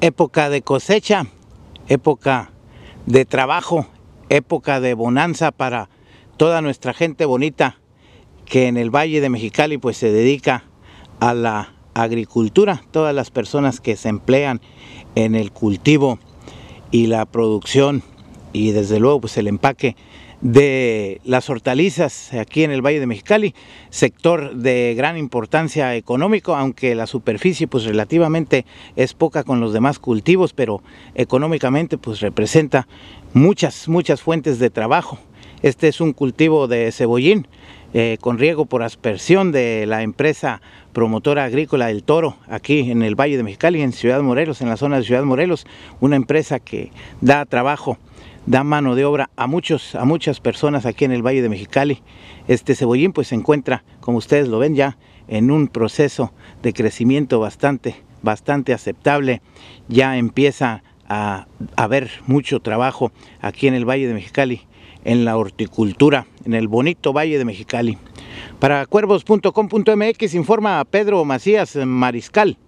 época de cosecha, época de trabajo, época de bonanza para toda nuestra gente bonita que en el Valle de Mexicali pues se dedica a la agricultura, todas las personas que se emplean en el cultivo y la producción y desde luego pues el empaque de las hortalizas aquí en el Valle de Mexicali, sector de gran importancia económico, aunque la superficie pues relativamente es poca con los demás cultivos, pero económicamente pues representa muchas, muchas fuentes de trabajo. Este es un cultivo de cebollín eh, con riego por aspersión de la empresa promotora agrícola del Toro, aquí en el Valle de Mexicali, en Ciudad Morelos, en la zona de Ciudad Morelos, una empresa que da trabajo, da mano de obra a, muchos, a muchas personas aquí en el Valle de Mexicali. Este cebollín pues se encuentra, como ustedes lo ven ya, en un proceso de crecimiento bastante, bastante aceptable. Ya empieza a, haber ver mucho trabajo aquí en el Valle de Mexicali, en la horticultura, en el bonito Valle de Mexicali. Para cuervos.com.mx informa a Pedro Macías Mariscal.